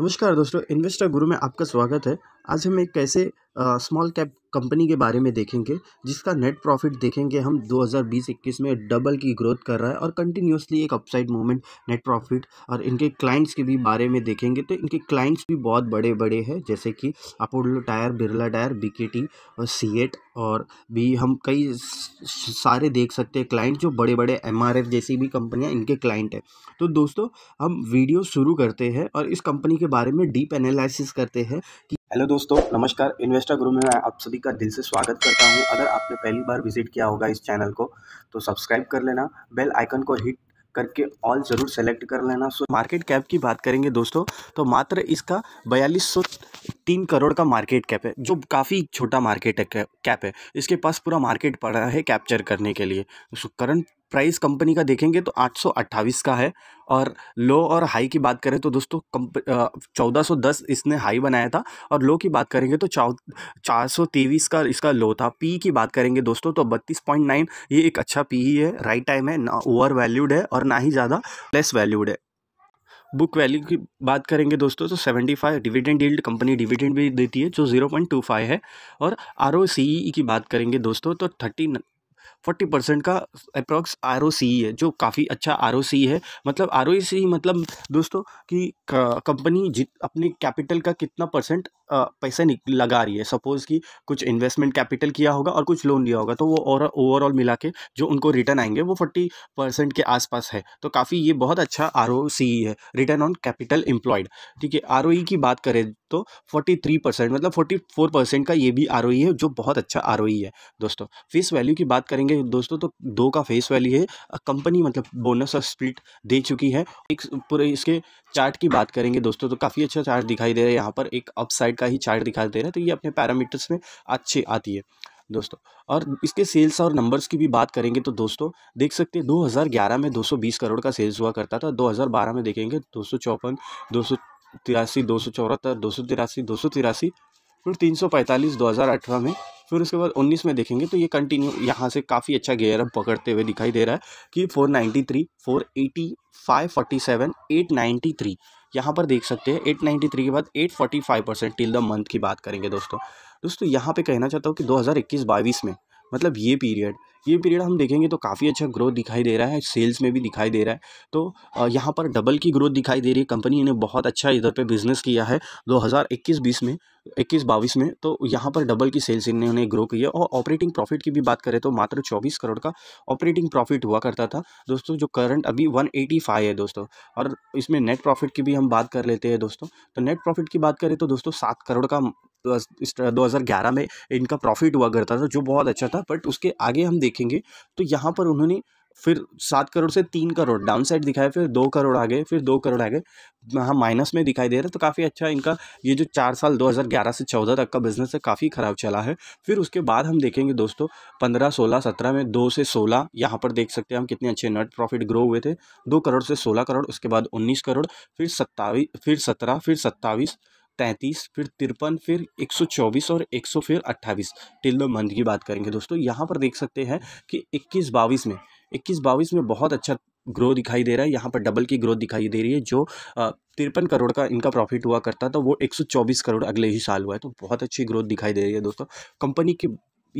नमस्कार दोस्तों इन्वेस्टर गुरु में आपका स्वागत है आज हम एक ऐसे स्मॉल कैप कंपनी के बारे में देखेंगे जिसका नेट प्रॉफिट देखेंगे हम 2020-21 में डबल की ग्रोथ कर रहा है और कंटिन्यूसली एक अपसाइड मूवमेंट नेट प्रॉफिट और इनके क्लाइंट्स के भी बारे में देखेंगे तो इनके क्लाइंट्स भी बहुत बड़े बड़े हैं जैसे कि Apollo tyre Birla tyre BKT और एट और भी हम कई सारे देख सकते हैं क्लाइंट जो बड़े बड़े एम जैसी भी कंपनियाँ इनके क्लाइंट हैं तो दोस्तों हम वीडियो शुरू करते हैं और इस कंपनी के बारे में डीप एनालिसिस करते हैं कि हेलो दोस्तों नमस्कार इन्वेस्टर ग्रुप में मैं आप सभी का दिल से स्वागत करता हूं अगर आपने पहली बार विजिट किया होगा इस चैनल को तो सब्सक्राइब कर लेना बेल आइकन को हिट करके ऑल ज़रूर सेलेक्ट कर लेना सो मार्केट कैप की बात करेंगे दोस्तों तो मात्र इसका बयालीस सौ तीन करोड़ का मार्केट कैप है जो काफ़ी छोटा मार्केट है कैप है इसके पास पूरा मार्केट पड़ा है कैप्चर करने के लिए करंट प्राइस कंपनी का देखेंगे तो आठ का है और लो और हाई की बात करें तो दोस्तों चौदह इसने हाई बनाया था और लो की बात करेंगे तो चार सौ तेईस का इसका लो था पी की बात करेंगे दोस्तों तो बत्तीस पॉइंट नाइन ये एक अच्छा पी ही है राइट टाइम है ना ओवर वैल्यूड है और ना ही ज़्यादा लेस वैल्यूड है बुक वैल्यू की बात करेंगे दोस्तों तो seventy five dividend yield company dividend भी देती है जो जीरो पॉइंट टू फाइव है और आर ओ सी ई की बात करेंगे दोस्तों तो थर्टी फोर्टी परसेंट का अप्रॉक्स आर है जो काफ़ी अच्छा आर है मतलब आर मतलब दोस्तों कि कंपनी जित अपने कैपिटल का कितना परसेंट पैसे लगा रही है सपोज़ कि कुछ इन्वेस्टमेंट कैपिटल किया होगा और कुछ लोन लिया होगा तो वो और ओवरऑल मिला के जो उनको रिटर्न आएंगे वो फोर्टी परसेंट के आसपास है तो काफ़ी ये बहुत अच्छा आर है रिटर्न ऑन कैपिटल एम्प्लॉयड ठीक है आर की बात करें तो फोर्टी थ्री परसेंट मतलब फोर्टी फोर परसेंट का ये भी आर है जो बहुत अच्छा आर है दोस्तों फेस वैल्यू की बात करेंगे दोस्तों तो दो का फेस वैल्यू है कंपनी मतलब बोनस और स्प्लिट दे चुकी है एक पूरे इसके चार्ट की बात करेंगे दोस्तों तो काफ़ी अच्छा चार्ट दिखाई दे रहा है यहाँ पर एक अप साइड का ही चार्ट दिखाई दे रहा है तो ये अपने पैरामीटर्स में अच्छी आती है दोस्तों और इसके सेल्स और नंबर्स की भी बात करेंगे तो दोस्तों देख सकते हैं 2011 में 220 करोड़ का सेल्स हुआ करता था 2012 में देखेंगे दो सौ चौपन दो सौ तिरासी दो सौ चौहत्तर दो सौ तिरासी दो सौ तिरासी फिर तीन सौ पैंतालीस दो हज़ार अठारह में फिर उसके बाद 19 में देखेंगे तो ये कंटिन्यू यहाँ से काफ़ी अच्छा गेयर अब पकड़ते हुए दिखाई दे रहा है कि 493, 480, 547, 893 यहाँ पर देख सकते हैं 893 के बाद 845 परसेंट टिल द मंथ की बात करेंगे दोस्तों दोस्तों यहाँ पे कहना चाहता हूँ कि 2021-22 में मतलब ये पीरियड ये पीरियड हम देखेंगे तो काफ़ी अच्छा ग्रोथ दिखाई दे रहा है सेल्स में भी दिखाई दे रहा है तो यहाँ पर डबल की ग्रोथ दिखाई दे रही है कंपनी ने बहुत अच्छा इधर पे बिजनेस किया है 2021-20 में इक्कीस बाईस में तो यहाँ पर डबल की सेल्स इन्होंने ग्रो की है और ऑपरेटिंग प्रॉफिट की भी बात करें तो मात्र 24 करोड़ का ऑपरेटिंग प्रॉफिट हुआ करता था दोस्तों जो करंट अभी 185 है दोस्तों और इसमें नेट प्रॉफिट की भी हम बात कर लेते हैं दोस्तों तो नेट प्रॉफिट की बात करें तो दोस्तों सात करोड़ का 2011 में इनका प्रॉफिट हुआ करता था जो बहुत अच्छा था बट उसके आगे हम देखेंगे तो यहाँ पर उन्होंने फिर सात करोड़ से तीन करोड़ डाउन साइड दिखाया फिर दो करोड़ आ गए फिर दो करोड़ आ गए हाँ माइनस में दिखाई दे रहा है तो काफ़ी अच्छा इनका ये जो चार साल 2011 से 14 तक का बिज़नेस है काफ़ी ख़राब चला है फिर उसके बाद हम देखेंगे दोस्तों 15 16 17 में दो से 16 यहाँ पर देख सकते हैं हम कितने अच्छे नेट प्रॉफिट ग्रो हुए थे दो करोड़ से सोलह करोड़ उसके बाद उन्नीस करोड़ फिर सत्तावी फिर सत्रह फिर सत्तावीस तैंतीस फिर तिरपन फिर एक सौ चौबीस और एक सौ फिर अट्ठाईस टिल द मंथ की बात करेंगे दोस्तों यहाँ पर देख सकते हैं कि इक्कीस बाईस में इक्कीस बाईस में बहुत अच्छा ग्रो दिखाई दे रहा है यहाँ पर डबल की ग्रोथ दिखाई दे रही है जो तिरपन करोड़ का इनका प्रॉफिट हुआ करता था वो 124 करोड़ अगले ही साल हुआ है तो बहुत अच्छी ग्रोथ दिखाई दे रही है दोस्तों कंपनी की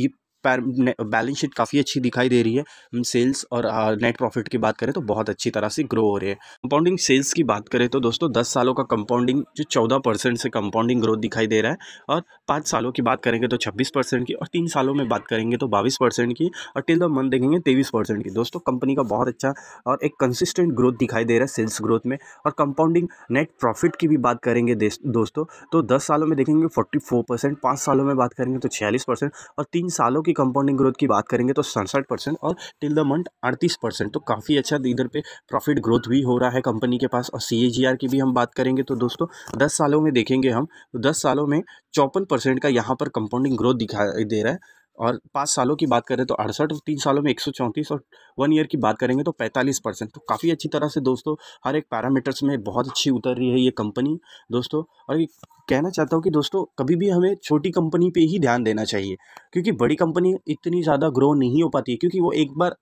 ये बैलेंस शीट काफ़ी अच्छी दिखाई दे रही है हम सेल्स और नेट प्रॉफिट की बात करें तो बहुत अच्छी तरह से ग्रो हो रही है कंपाउंडिंग सेल्स की बात करें तो दोस्तों दस सालों का कंपाउंडिंग जो चौदह परसेंट से कंपाउंडिंग ग्रोथ दिखाई दे रहा है और पाँच सालों की बात करेंगे तो छब्बीस परसेंट की और तीन सालों में बात करेंगे तो बाईस परसेंट की और टिल द मंथ देखेंगे तेईस परसेंट की दोस्तों कंपनी का बहुत अच्छा और एक कंसिस्टेंट ग्रोथ दिखाई दे रहा है सेल्स ग्रोथ में और कंपाउंडिंग नेट प्रॉफिट की भी बात करेंगे दोस्तों तो दस सालों में देखेंगे फोर्टी फोर परसेंट पाँच सालों में बात करेंगे तो छियालीस परसेंट और तीन सालों की कंपाउंडिंग ग्रोथ की बात करेंगे तो सड़सठ परसेंट और टिल द मंथ अड़तीस परसेंट तो काफ़ी अच्छा इधर पे प्रॉफिट ग्रोथ भी हो रहा है कंपनी के पास और सी की भी हम बात करेंगे तो दोस्तों दस सालों में देखेंगे हम तो दस सालों में चौपन परसेंट का यहाँ पर कंपाउंडिंग ग्रोथ दिखाई दे रहा है और पाँच सालों की बात करें तो अड़सठ तीन सालों में एक सौ चौंतीस और वन ईयर की बात करेंगे तो पैंतालीस परसेंट तो काफ़ी अच्छी तरह से दोस्तों हर एक पैरामीटर्स में बहुत अच्छी उतर रही है ये कंपनी दोस्तों और कहना चाहता हूँ कि दोस्तों कभी भी हमें छोटी कंपनी पे ही ध्यान देना चाहिए क्योंकि बड़ी कंपनी इतनी ज़्यादा ग्रो नहीं हो पाती क्योंकि वो एक बार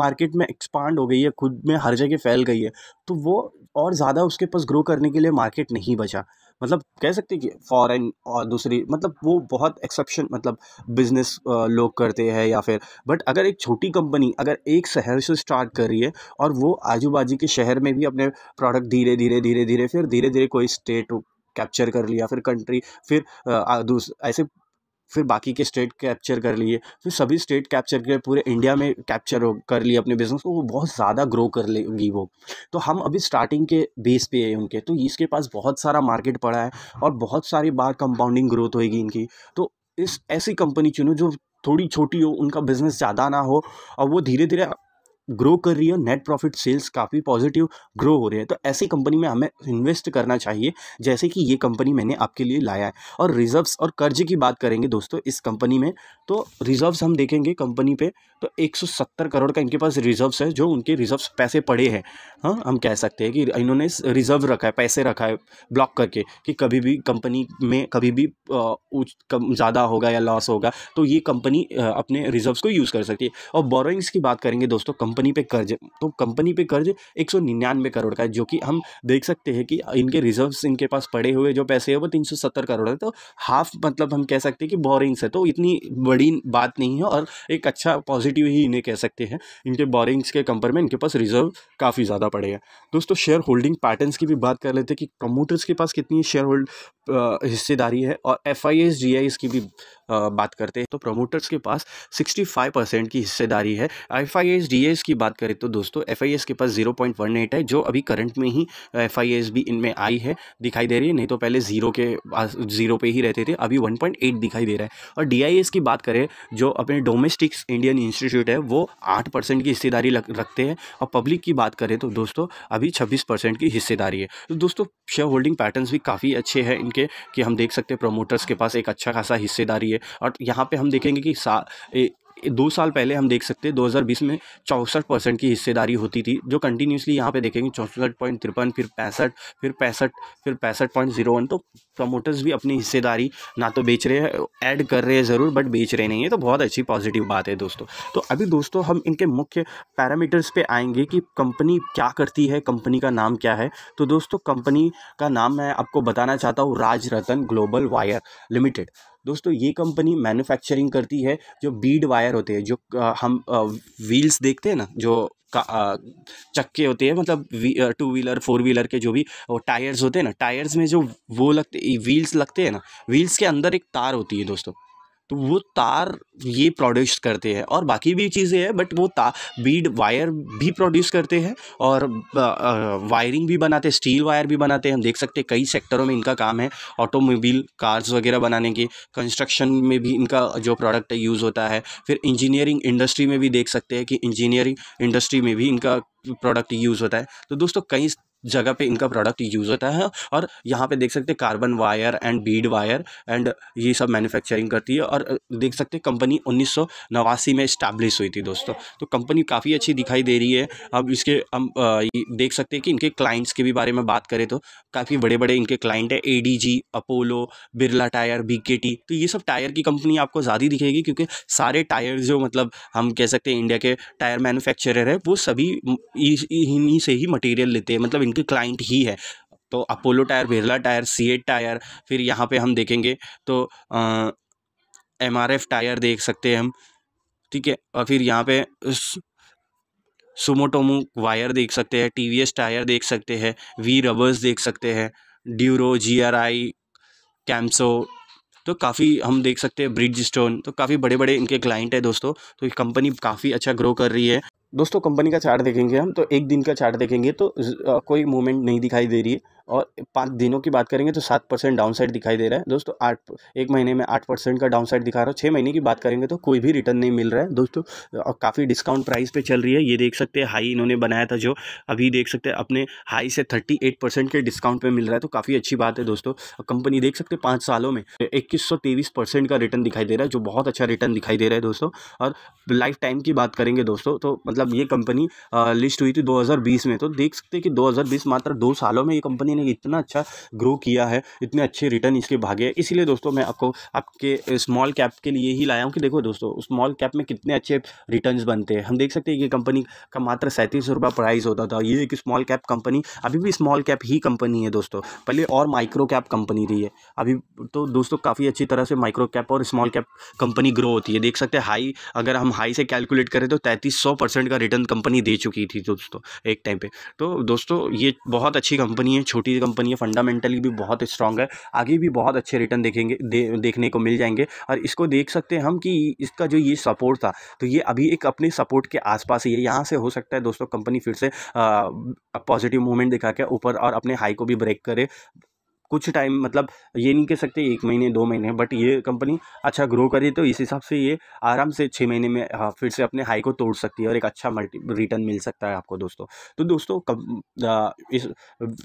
मार्केट में एक्सपांड हो गई है खुद में हर जगह फैल गई है तो वो और ज़्यादा उसके पास ग्रो करने के लिए मार्केट नहीं बचा मतलब कह सकते हैं कि फ़ॉरन और दूसरी मतलब वो बहुत एक्सेप्शन मतलब बिज़नेस लोग करते हैं या फिर बट अगर एक छोटी कंपनी अगर एक शहर से स्टार्ट कर रही है और वो आजू बाजू के शहर में भी अपने प्रोडक्ट धीरे धीरे धीरे धीरे फिर धीरे धीरे कोई स्टेट कैप्चर कर लिया फिर कंट्री फिर ऐसे फिर बाकी के स्टेट कैप्चर कर लिए फिर सभी स्टेट कैप्चर कर पूरे इंडिया में कैप्चर कर लिए अपने बिजनेस को वो बहुत ज़्यादा ग्रो कर लेंगी वो तो हम अभी स्टार्टिंग के बेस पे है उनके तो इसके पास बहुत सारा मार्केट पड़ा है और बहुत सारी बार कंपाउंडिंग ग्रोथ होएगी इनकी तो इस ऐसी कंपनी चुनो जो थोड़ी छोटी हो उनका बिज़नेस ज़्यादा ना हो और वो धीरे धीरे ग्रो कर रही है नेट प्रॉफिट सेल्स काफ़ी पॉजिटिव ग्रो हो रहे हैं तो ऐसी कंपनी में हमें इन्वेस्ट करना चाहिए जैसे कि ये कंपनी मैंने आपके लिए लाया है और रिजर्व्स और कर्ज की बात करेंगे दोस्तों इस कंपनी में तो रिजर्व्स हम देखेंगे कंपनी पे तो 170 करोड़ का इनके पास रिजर्व्स है जो उनके रिजर्व्स पैसे पड़े हैं हाँ हम कह सकते हैं कि इन्होंने रिजर्व रखा है पैसे रखा है ब्लॉक करके कि कभी भी कंपनी में कभी भी ज़्यादा होगा या लॉस होगा तो ये कंपनी अपने रिजर्व्स को यूज़ कर सकती है और बोरोइंग्स की बात करेंगे दोस्तों कंपनी कंपनी पे कर्ज तो कंपनी पे कर्ज एक सौ निन्यानवे करोड़ का है जो कि हम देख सकते हैं कि इनके रिजर्व्स इनके पास पड़े हुए जो पैसे हैं वो तीन सौ सत्तर करोड़ है तो हाफ मतलब हम कह सकते हैं कि बोरिंग्स है तो इतनी बड़ी बात नहीं है और एक अच्छा पॉजिटिव ही इन्हें कह सकते हैं इनके बोरिंग्स के कंपेयर में इनके पास रिजर्व काफ़ी ज़्यादा पड़े हैं दोस्तों शेयर होल्डिंग पैटर्न की भी बात कर लेते हैं कि प्रमोटर्स के पास कितनी शेयर होल्ड हिस्सेदारी है और एफ आई एस जी आई इसकी भी बात करते हैं तो प्रमोटर्स के पास 65 परसेंट की हिस्सेदारी है F I S D S की बात करें तो दोस्तों एफ आई एस के पास जीरो पॉइंट वन एट है जो अभी करंट में ही एफ आई एस भी इनमें आई है दिखाई दे रही है नहीं तो पहले जीरो के जीरो पे ही रहते थे अभी वन पॉइंट एट दिखाई दे रहा है और डी आई एस की बात करें जो अपने डोमेस्टिक्स इंडियन इंस्टीट्यूट है वो आठ परसेंट की हिस्सेदारी रखते हैं और पब्लिक की बात करें तो दोस्तों अभी छब्बीस परसेंट की हिस्सेदारी है तो दोस्तों शेयर होल्डिंग पैटर्न भी काफ़ी अच्छे हैं इनके कि हम देख सकते हैं प्रोमोटर्स के पास एक अच्छा खासा हिस्सेदारी है है और यहाँ पे हम देखेंगे कि सा ए, दो साल पहले हम देख सकते हैं 2020 में चौंसठ परसेंट की हिस्सेदारी होती थी जो कंटिन्यूसली यहाँ पे देखेंगे चौंसठ पॉइंट तिरपन फिर पैंसठ फिर पैंसठ फिर पैंसठ पॉइंट जीरो वन तो प्रमोटर्स भी अपनी हिस्सेदारी ना तो बेच रहे हैं ऐड कर रहे हैं ज़रूर बट बेच रहे नहीं है तो बहुत अच्छी पॉजिटिव बात है दोस्तों तो अभी दोस्तों हम इनके मुख्य पैरामीटर्स पर आएंगे कि कंपनी क्या करती है कंपनी का नाम क्या है तो दोस्तों कंपनी का नाम मैं आपको बताना चाहता हूँ राजरतन ग्लोबल वायर लिमिटेड दोस्तों ये कंपनी मैन्युफैक्चरिंग करती है जो बीड वायर होते हैं जो हम व्हील्स देखते हैं ना जो चक्के होते हैं मतलब टू व्हीलर फोर व्हीलर के जो भी वो टायर्स होते हैं ना टायर्स में जो वो लगते व्हील्स लगते हैं ना व्हील्स के अंदर एक तार होती है दोस्तों तो वो तार ये प्रोड्यूस करते हैं और बाकी भी चीज़ें हैं बट वो तार बीड वायर भी प्रोड्यूस करते हैं और वायरिंग भी बनाते हैं स्टील वायर भी बनाते हैं हम देख सकते हैं कई सेक्टरों में इनका काम है ऑटोमोबाइल कार्स वगैरह बनाने के कंस्ट्रक्शन में भी इनका जो प्रोडक्ट है यूज़ होता है फिर इंजीनियरिंग इंडस्ट्री में भी देख सकते हैं कि इंजीनियरिंग इंडस्ट्री में भी इनका प्रोडक्ट यूज़ होता है तो दोस्तों कई जगह पे इनका प्रोडक्ट यूज़ होता है और यहाँ पे देख सकते हैं carbon wire and bead wire and ये सब मैन्युफैक्चरिंग करती है और देख सकते हैं कंपनी उन्नीस में इस्टेब्लिश हुई थी दोस्तों तो कंपनी काफ़ी अच्छी दिखाई दे रही है अब इसके हम देख सकते हैं कि इनके क्लाइंट्स के भी बारे में बात करें तो काफ़ी बड़े बड़े इनके क्लाइंट है A Apollo Birla tyre B तो ये सब टायर की कंपनी आपको ज़्यादा दिखेगी क्योंकि सारे टायर जो मतलब हम कह सकते हैं इंडिया के टायर मैनुफैक्चर है वो सभी इन्हीं से ही मटेरियल लेते हैं मतलब इनके क्लाइंट ही है तो Apollo tyre Birla tyre C tyre फिर यहाँ पे हम देखेंगे तो एम आर एफ टायर देख सकते हैं हम ठीक है और फिर यहाँ पे सुमोटोमो वायर देख सकते हैं टी टायर देख सकते हैं वी रबर्स देख सकते हैं ड्यूरो जी आर आई कैम्सो तो काफ़ी हम देख सकते हैं ब्रिज स्टोन तो काफ़ी बड़े बड़े इनके क्लाइंट है दोस्तों तो ये कंपनी काफ़ी अच्छा ग्रो कर रही है दोस्तों कंपनी का चार्ट देखेंगे हम तो एक दिन का चार्ट देखेंगे तो कोई मूवमेंट नहीं दिखाई दे रही है और पाँच दिनों की बात करेंगे तो सात परसेंट डाउन साइड दिखाई दे रहा है दोस्तों आठ एक महीने में आठ परसेंट का डाउन साइड दिखा रहा है छः महीने की बात करेंगे तो कोई भी रिटर्न नहीं मिल रहा है दोस्तों और काफ़ी डिस्काउंट प्राइस पे चल रही है ये देख सकते हैं हाई इन्होंने बनाया था जो अभी देख सकते हैं अपने हाई से थर्टी एट परसेंट के डिस्काउंट पर मिल रहा है तो काफ़ी अच्छी बात है दोस्तों कंपनी देख सकते हैं पाँच सालों में इक्कीस सौ तेईस परसेंट का रिटर्न दिखाई दे रहा है जो बहुत अच्छा रिटर्न दिखाई दे रहा है दोस्तों और लाइफ टाइम की बात करेंगे दोस्तों तो मतलब ये कंपनी लिस्ट हुई थी दो में तो देख सकते हैं कि दो मात्र दो सालों में ये कंपनी ने इतना अच्छा ग्रो किया है इतने अच्छे रिटर्न इसके भागे हैं इसीलिए दोस्तों मैं आपको आपके स्मॉल कैप के लिए ही लाया हूँ कि देखो दोस्तों स्मॉल कैप में कितने अच्छे रिटर्न बनते हैं हम देख सकते हैं कि कंपनी का मात्र सैंतीस रुपये प्राइस होता था ये एक स्मॉल कैप कंपनी अभी भी स्मॉल कैप ही कंपनी है दोस्तों पहले और माइक्रो कैप कंपनी रही है अभी तो दोस्तों काफ़ी अच्छी तरह से माइक्रो कैप और स्मॉल कैप कंपनी ग्रो होती है देख सकते हैं हाई अगर हम हाई से कैलकुलेट करें तो तैंतीस सौ परसेंट का रिटर्न कंपनी दे चुकी थी दोस्तों एक टाइम पे तो दोस्तों ये बहुत अच्छी कंपनी है छोटी छोटी कंपनी है फंडामेंटली भी बहुत स्ट्रांग है आगे भी बहुत अच्छे रिटर्न देखेंगे दे, देखने को मिल जाएंगे और इसको देख सकते हैं हम कि इसका जो ये सपोर्ट था तो ये अभी एक अपने सपोर्ट के आसपास ही है यहाँ से हो सकता है दोस्तों कंपनी फिर से पॉजिटिव मूवमेंट दिखा के ऊपर और अपने हाई को भी ब्रेक करे कुछ टाइम मतलब ये नहीं कह सकते एक महीने दो महीने बट ये कंपनी अच्छा ग्रो करे तो इस हिसाब से ये आराम से छः महीने में हाँ, फिर से अपने हाई को तोड़ सकती है और एक अच्छा मल्टी रिटर्न मिल सकता है आपको दोस्तों तो दोस्तों कम, आ, इस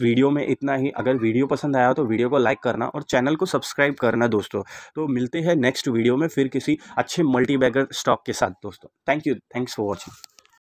वीडियो में इतना ही अगर वीडियो पसंद आया तो वीडियो को लाइक करना और चैनल को सब्सक्राइब करना दोस्तों तो मिलते हैं नेक्स्ट वीडियो में फिर किसी अच्छे मल्टी बैगर स्टॉक के साथ दोस्तों thank you thanks for watching